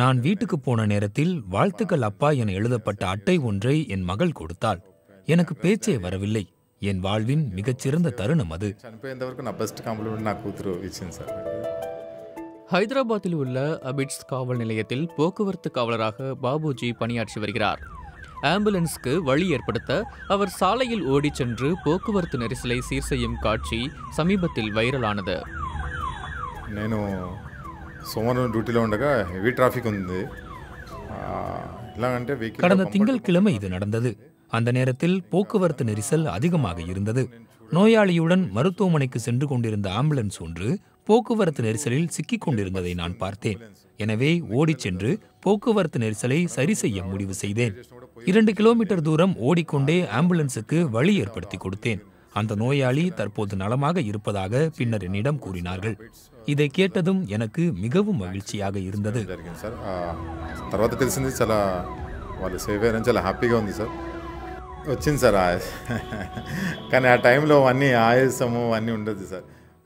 நான் வீட்டுக்கு போன நேரத்தில் வாழ்த்துக்கள் அப்பா என எழுதப்பட்ட அட்டை ஒன்றை என் மகள் கொடுத்தாள் எனக்கு பேச்சே வரவில்லை என் வாழ்வின் மிகச்சிறந்த தருணம் அது ஹைதராபாத்தில் உள்ள அபிட்ஸ் காவல் நிலையத்தில் போக்குவரத்து காவலராக பாபுஜி பணியாற்றி வருகிறார் ஆம்புலன்ஸ்க்கு வழி ஏற்படுத்த அவர் சாலையில் ஓடிச் சென்று போக்குவரத்து நெரிசலை சீர் செய்யும் காட்சி சமீபத்தில் வைரலானது సోమవారం డ్యూటీలో ఉండగా హెవీ ట్రాఫిక్ ఉంది கடந்த திங்கட்கிழமை இது நடந்தது அந்த நேரத்தில் போக்குவரத்து நெரிசல் அதிகமாக இருந்தது நோயாளியுடன் மருத்துவமனைக்கு சென்று கொண்டிருந்த ஆம்புலன்ஸ் ஒன்று போக்குவரத்து நெரிசலில் சிக்கிக் கொண்டிருந்ததை நான் பார்த்தேன் எனவே ஓடிச் சென்று போக்குவரத்து நெரிசலை சரி செய்ய முடிவு செய்தேன் இரண்டு கிலோமீட்டர் தூரம் ஓடிக்கொண்டே ஆம்புலன்ஸுக்கு வழி ஏற்படுத்தி கொடுத்தேன் அந்த நோயாளி தற்போது நலமாக இருப்பதாக பின்னர் என்னிடம் கூறினார்கள் இதை கேட்டதும் எனக்கு மிகவும் மகிழ்ச்சியாக இருந்தது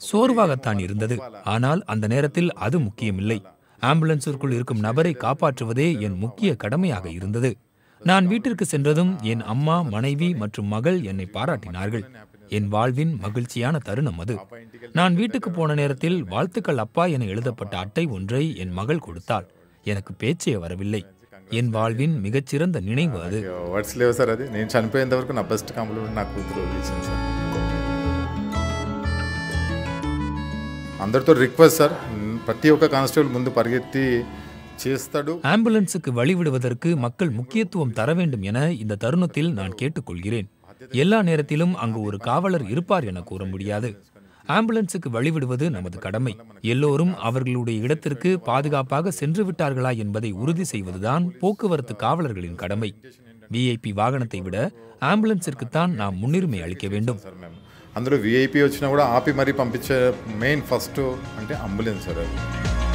சோர்வாகத்தான் இருந்தது ஆனால் அந்த நேரத்தில் அது முக்கியமில்லை ஆம்புலன்ஸிற்குள் இருக்கும் நபரை காப்பாற்றுவதே என் முக்கிய கடமையாக இருந்தது நான் வீட்டிற்கு சென்றதும் என் அம்மா மனைவி மற்றும் மகள் என்னை பாராட்டினார்கள் என் வாழ்வின் மகிழ்ச்சியான தருணம் அது நான் வீட்டுக்கு போன நேரத்தில் வாழ்த்துக்கள் அப்பா என எழுதப்பட்ட அட்டை ஒன்றை என் மகள் கொடுத்தாள் எனக்கு பேச்சே வரவில்லை என் வாழ்வின் மிகச்சிறந்த நினைவு அது సార్ అది నేను చనిపోయేంత వరకు నా బెస్ట్ కాంప్లిమెంట్ నా కూతురు ఇచ్చింది సార్ అందరితో రిక్వెస్ట్ సార్ ప్రతి ఒక్క కానిస్టేబుల్ ముందు పరిగెత్తి చేస్తాడు ஆம்புலன்ஸுக்கு வழிவிடுவதற்கு மக்கள் முக்கியத்துவம் தர வேண்டும் என இந்த தருணத்தில் நான் கேட்டுக்கொள்கிறேன் எல்லா நேரத்திலும் அங்கு ஒரு காவலர் இருப்பார் என கூற முடியாது ஆம்புலன்ஸுக்கு வழிவிடுவது நமது கடமை எல்லோரும் அவர்களுடைய இடத்திற்கு பாதுகாப்பாக சென்று விட்டார்களா என்பதை உறுதி செய்வதுதான் போக்குவரத்து காவலர்களின் கடமை விஐபி வாகனத்தை விட ஆம்புலன்ஸிற்குத்தான் நாம் முன்னுரிமை அளிக்க வேண்டும் அந்த விஐபி వచ్చినా கூட ஆப்பி மாதிரி பம்பிச்ச மெயின் ஃபர்ஸ்ட்டு అంటే అంబులెన్స్ సార్